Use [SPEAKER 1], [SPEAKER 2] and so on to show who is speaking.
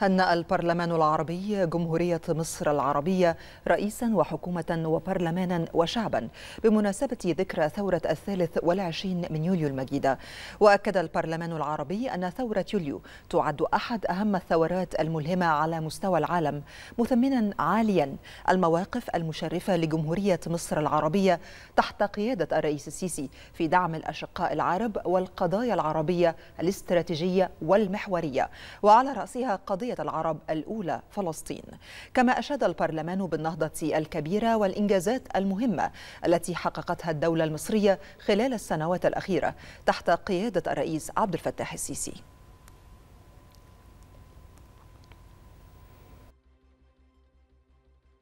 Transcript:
[SPEAKER 1] هنأ البرلمان العربي جمهورية مصر العربية رئيسا وحكومة وبرلمانا وشعبا بمناسبة ذكرى ثورة الثالث والعشرين من يوليو المجيدة وأكد البرلمان العربي أن ثورة يوليو تعد أحد أهم الثورات الملهمة على مستوى العالم مثمنا عاليا المواقف المشرفة لجمهورية مصر العربية تحت قيادة الرئيس السيسي في دعم الأشقاء العرب والقضايا العربية الاستراتيجية والمحورية وعلى رأسها قضية جمهورية العرب الأولى فلسطين كما أشاد البرلمان بالنهضة الكبيرة والإنجازات المهمة التي حققتها الدولة المصرية خلال السنوات الأخيرة تحت قيادة الرئيس عبد الفتاح السيسي